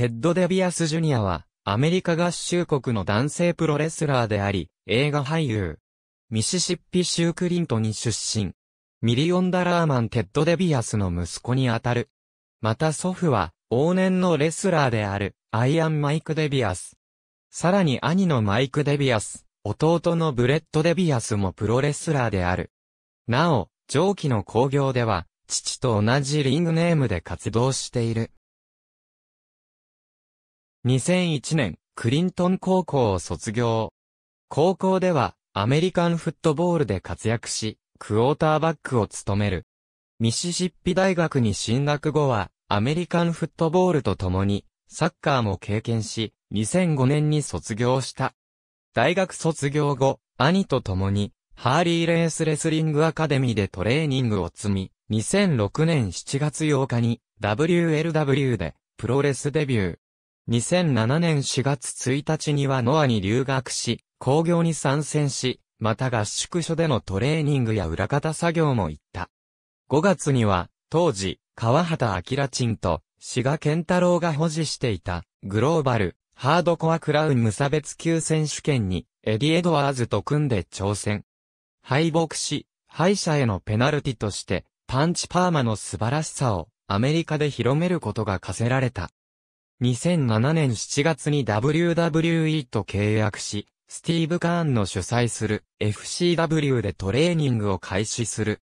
テッド・デビアス・ジュニアは、アメリカ合衆国の男性プロレスラーであり、映画俳優。ミシシッピ州クリントに出身。ミリオンダラーマン・テッド・デビアスの息子にあたる。また祖父は、往年のレスラーである、アイアン・マイク・デビアス。さらに兄のマイク・デビアス、弟のブレッド・デビアスもプロレスラーである。なお、上記の興行では、父と同じリングネームで活動している。2001年、クリントン高校を卒業。高校では、アメリカンフットボールで活躍し、クォーターバックを務める。ミシシッピ大学に進学後は、アメリカンフットボールと共に、サッカーも経験し、2005年に卒業した。大学卒業後、兄と共に、ハーリーレースレスリングアカデミーでトレーニングを積み、2006年7月8日に WLW でプロレスデビュー。2007年4月1日にはノアに留学し、工業に参戦し、また合宿所でのトレーニングや裏方作業も行った。5月には、当時、川畑明鎮と、志賀健太郎が保持していた、グローバル、ハードコアクラウン無差別級選手権に、エディ・エドワーズと組んで挑戦。敗北し、敗者へのペナルティとして、パンチパーマの素晴らしさを、アメリカで広めることが課せられた。2007年7月に WWE と契約し、スティーブ・カーンの主催する FCW でトレーニングを開始する。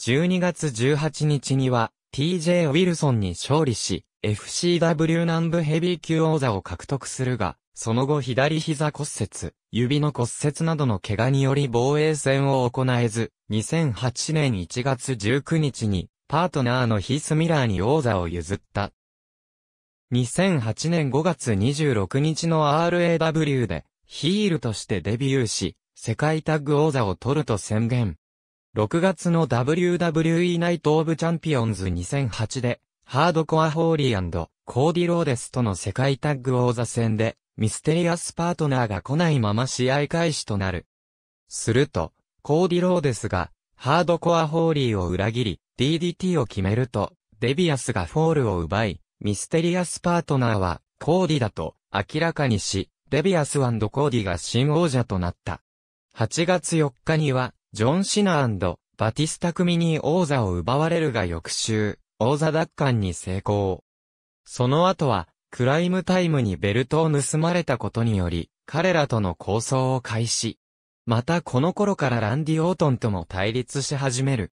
12月18日には TJ ウィルソンに勝利し、FCW 南部ヘビー級王座を獲得するが、その後左膝骨折、指の骨折などの怪我により防衛戦を行えず、2008年1月19日にパートナーのヒース・ミラーに王座を譲った。2008年5月26日の RAW で、ヒールとしてデビューし、世界タッグ王座を取ると宣言。6月の WWE ナイト・オブ・チャンピオンズ2008で、ハードコア・ホーリーコーディ・ローデスとの世界タッグ王座戦で、ミステリアスパートナーが来ないまま試合開始となる。すると、コーディ・ローデスが、ハードコア・ホーリーを裏切り、DDT を決めると、デビアスがフォールを奪い、ミステリアスパートナーは、コーディだと明らかにし、デビアスコーディが新王者となった。8月4日には、ジョン・シナバティスタ組に王座を奪われるが翌週、王座奪還に成功。その後は、クライムタイムにベルトを盗まれたことにより、彼らとの構想を開始。またこの頃からランディ・オートンとも対立し始める。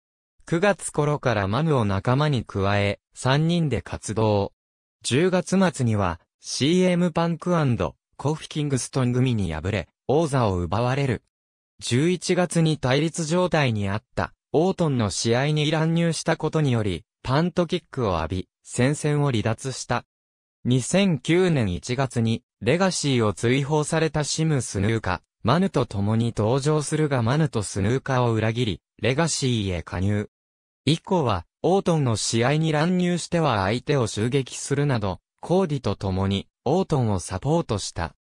9月頃からマヌを仲間に加え、3人で活動。10月末には、CM パンクコフキングストン組に敗れ、王座を奪われる。11月に対立状態にあった、オートンの試合に乱入したことにより、パントキックを浴び、戦線を離脱した。2009年1月に、レガシーを追放されたシム・スヌーカ、マヌと共に登場するがマヌとスヌーカを裏切り、レガシーへ加入。以降は、オートンの試合に乱入しては相手を襲撃するなど、コーディと共に、オートンをサポートした。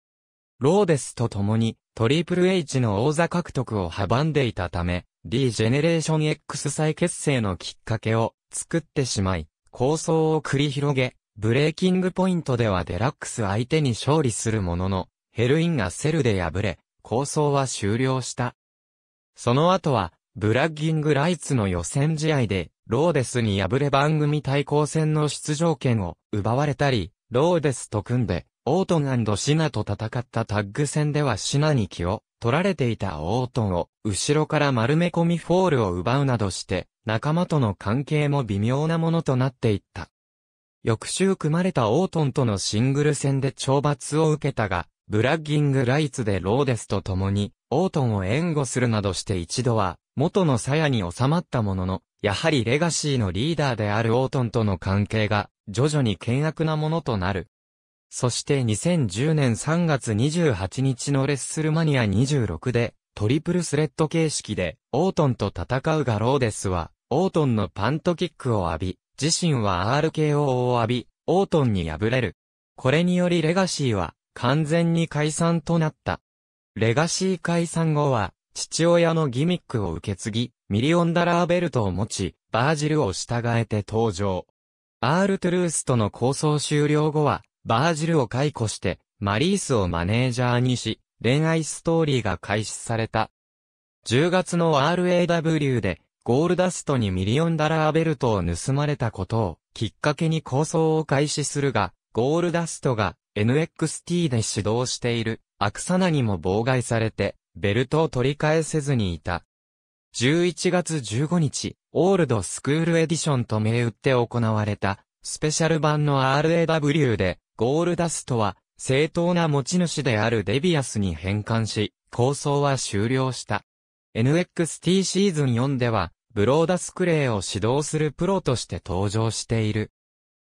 ローデスと共に、トリプル H の王座獲得を阻んでいたため、D ジェネレーション X 再結成のきっかけを作ってしまい、構想を繰り広げ、ブレーキングポイントではデラックス相手に勝利するものの、ヘルインがセルで敗れ、構想は終了した。その後は、ブラッギングライツの予選試合で、ローデスに敗れ番組対抗戦の出場権を奪われたり、ローデスと組んで、オートンシナと戦ったタッグ戦ではシナに気を取られていたオートンを後ろから丸め込みフォールを奪うなどして仲間との関係も微妙なものとなっていった。翌週組まれたオートンとのシングル戦で懲罰を受けたが、ブラッギングライツでローデスと共にオートンを援護するなどして一度は元の鞘に収まったものの、やはりレガシーのリーダーであるオートンとの関係が、徐々に険悪なものとなる。そして2010年3月28日のレッスルマニア26で、トリプルスレッド形式で、オートンと戦うがローデスは、オートンのパントキックを浴び、自身は RKO を浴び、オートンに敗れる。これによりレガシーは、完全に解散となった。レガシー解散後は、父親のギミックを受け継ぎ、ミリオンダラーベルトを持ち、バージルを従えて登場。アール・トゥルースとの構想終了後は、バージルを解雇して、マリースをマネージャーにし、恋愛ストーリーが開始された。10月の RAW で、ゴールダストにミリオンダラーベルトを盗まれたことを、きっかけに構想を開始するが、ゴールダストが NXT で指導している、アクサナにも妨害されて、ベルトを取り返せずにいた。11月15日、オールドスクールエディションと銘打って行われた、スペシャル版の RAW で、ゴールダストは、正当な持ち主であるデビアスに返還し、構想は終了した。NXT シーズン4では、ブローダスクレイを指導するプロとして登場している。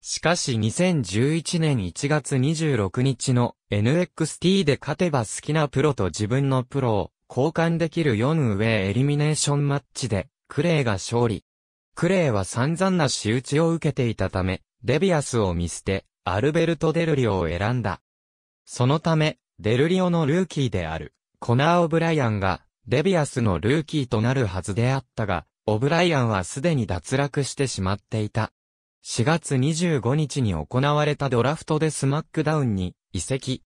しかし2011年1月26日の NXT で勝てば好きなプロと自分のプロを交換できる4上エリミネーションマッチでクレイが勝利。クレイは散々な仕打ちを受けていたため、デビアスを見捨て、アルベルト・デルリオを選んだ。そのため、デルリオのルーキーである、コナー・オブライアンが、デビアスのルーキーとなるはずであったが、オブライアンはすでに脱落してしまっていた。4月25日に行われたドラフトでスマックダウンに移籍。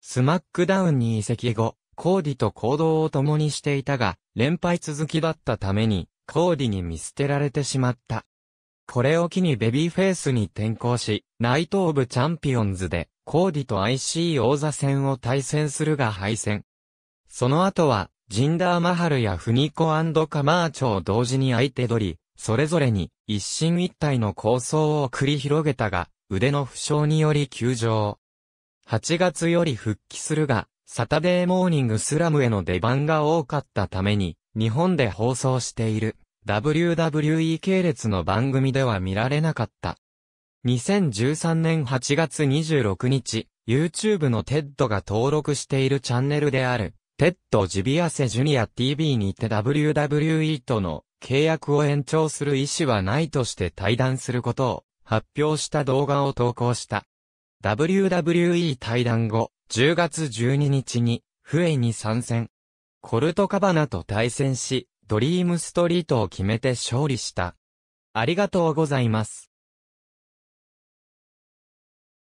スマックダウンに移籍後、コーディと行動を共にしていたが、連敗続きだったために、コーディに見捨てられてしまった。これを機にベビーフェイスに転向し、ナイトオブチャンピオンズで、コーディと IC 王座戦を対戦するが敗戦。その後は、ジンダーマハルやフニコカマーチョを同時に相手取り、それぞれに一進一退の構想を繰り広げたが、腕の負傷により休場。8月より復帰するが、サタデーモーニングスラムへの出番が多かったために、日本で放送している WWE 系列の番組では見られなかった。2013年8月26日、YouTube のテッドが登録しているチャンネルである、テッドジビアセジュニア TV にて WWE との契約を延長する意思はないとして対談することを発表した動画を投稿した。WWE 対談後、10月12日に、フエに参戦。コルトカバナと対戦し、ドリームストリートを決めて勝利した。ありがとうございます。